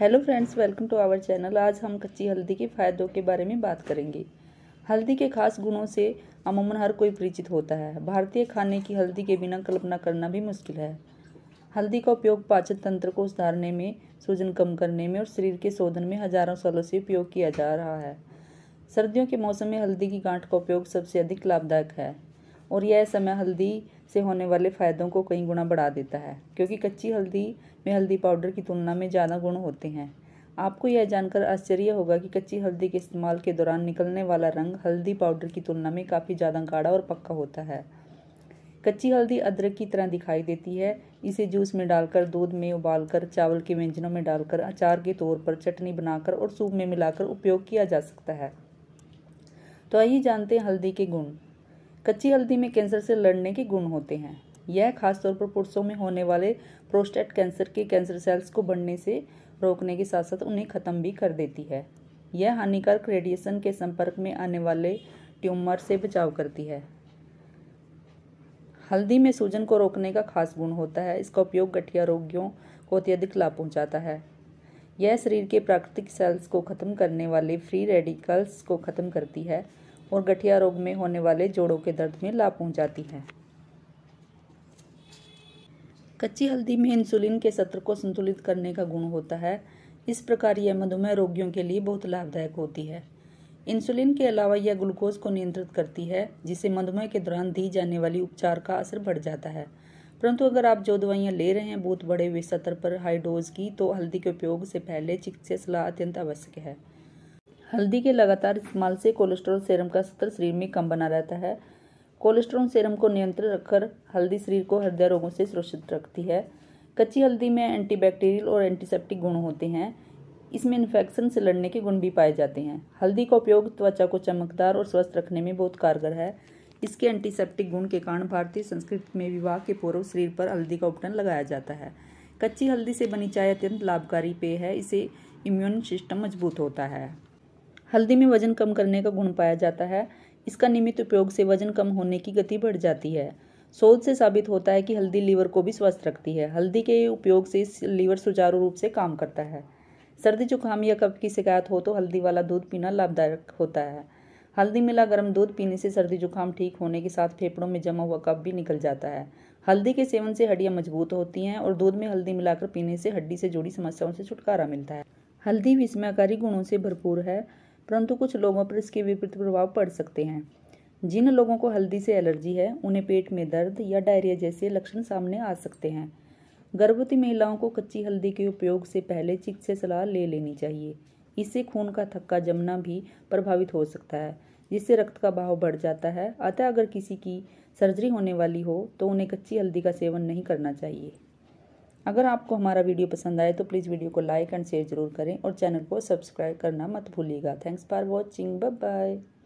hello friends welcome to our channel आज हम कच्ची हल्दी के फ़ायदों के बारे में बात करेंगे हल्दी के खास गुणों से अमूमन हर कोई परिचित होता है भारतीय खाने की हल्दी के बिना कल्पना करना भी मुश्किल है हल्दी का उपयोग पाचन तंत्र को सुधारने में सूजन कम करने में और शरीर के शोधन में हजारों सालों से उपयोग किया जा रहा है सर्दियों के मौसम में हल्दी की गांठ का उपयोग सबसे अधिक लाभदायक है और यह समय हल्दी से होने वाले फ़ायदों को कई गुना बढ़ा देता है क्योंकि कच्ची हल्दी में हल्दी पाउडर की तुलना में ज़्यादा गुण होते हैं आपको यह जानकर आश्चर्य होगा कि कच्ची हल्दी के इस्तेमाल के दौरान निकलने वाला रंग हल्दी पाउडर की तुलना में काफ़ी ज़्यादा गाढ़ा और पक्का होता है कच्ची हल्दी अदरक की तरह दिखाई देती है इसे जूस में डालकर दूध में उबालकर चावल के व्यंजनों में डालकर अचार के तौर पर चटनी बनाकर और सूप में मिलाकर उपयोग किया जा सकता है तो आइए जानते हैं हल्दी के गुण कच्ची हल्दी में कैंसर से लड़ने के गुण होते हैं यह खासतौर पर पुरुषों में होने वाले प्रोस्टेट कैंसर के कैंसर सेल्स को बढ़ने से रोकने के साथ साथ उन्हें ख़त्म भी कर देती है यह हानिकारक रेडिएशन के संपर्क में आने वाले ट्यूमर से बचाव करती है हल्दी में सूजन को रोकने का खास गुण होता है इसका उपयोग गठिया रोगियों को अत्यधिक लाभ पहुंचाता है यह शरीर के प्राकृतिक सेल्स को ख़त्म करने वाले फ्री रेडिकल्स को ख़त्म करती है और गठिया रोग में होने वाले जोड़ों के दर्द में लाभ पहुंचाती है कच्ची हल्दी में इंसुलिन के सत्र को संतुलित करने का गुण होता है इस प्रकार यह मधुमेह रोगियों के लिए बहुत लाभदायक होती है इंसुलिन के अलावा यह ग्लूकोज को नियंत्रित करती है जिससे मधुमेह के दौरान दी जाने वाली उपचार का असर बढ़ जाता है परंतु अगर आप जो दवाइयाँ ले रहे हैं बहुत बड़े हुए सत्र पर हाई डोज की तो हल्दी के उपयोग से पहले चिकित्सा सलाह अत्यंत आवश्यक है हल्दी के लगातार इस्तेमाल से कोलेस्ट्रॉल सेरम का स्तर शरीर में कम बना रहता है कोलेस्ट्रॉल सेरम को नियंत्रित रखकर हल्दी शरीर को हृदय रोगों से सुरक्षित रखती है कच्ची हल्दी में एंटीबैक्टीरियल और एंटीसेप्टिक गुण होते हैं इसमें इन्फेक्शन से लड़ने के गुण भी पाए जाते हैं हल्दी का उपयोग त्वचा को चमकदार और स्वस्थ रखने में बहुत कारगर है इसके एंटीसेप्टिक गुण के कारण भारतीय संस्कृति में विवाह के पूर्व शरीर पर हल्दी का उपटन लगाया जाता है कच्ची हल्दी से बनी चाय अत्यंत लाभकारी पेय है इसे इम्यून सिस्टम मजबूत होता है हल्दी में वजन कम करने का गुण पाया जाता है इसका नियमित उपयोग से वजन कम होने की गति बढ़ जाती है शोध से साबित होता है कि हल्दी लीवर को भी स्वस्थ रखती है हल्दी के उपयोग से इस लीवर सुचारू रूप से काम करता है सर्दी जुकाम या कब्ज की शिकायत हो तो हल्दी वाला दूध पीना लाभदायक होता है हल्दी मिला गर्म दूध पीने से सर्दी जुकाम ठीक होने के साथ फेफड़ों में जमा हुआ कब्ज भी निकल जाता है हल्दी के सेवन से हड्डियाँ मजबूत होती हैं और दूध में हल्दी मिलाकर पीने से हड्डी से जुड़ी समस्याओं से छुटकारा मिलता है हल्दी विस्मयकारी गुणों से भरपूर है परंतु कुछ लोगों पर इसके विपरीत प्रभाव पड़ सकते हैं जिन लोगों को हल्दी से एलर्जी है उन्हें पेट में दर्द या डायरिया जैसे लक्षण सामने आ सकते हैं गर्भवती महिलाओं को कच्ची हल्दी के उपयोग से पहले चिकित्सा सलाह ले लेनी चाहिए इससे खून का थक्का जमना भी प्रभावित हो सकता है जिससे रक्त का बहाव बढ़ जाता है अतः अगर किसी की सर्जरी होने वाली हो तो उन्हें कच्ची हल्दी का सेवन नहीं करना चाहिए अगर आपको हमारा वीडियो पसंद आए तो प्लीज़ वीडियो को लाइक एंड शेयर जरूर करें और चैनल को सब्सक्राइब करना मत भूलिएगा thanks for watching bye bye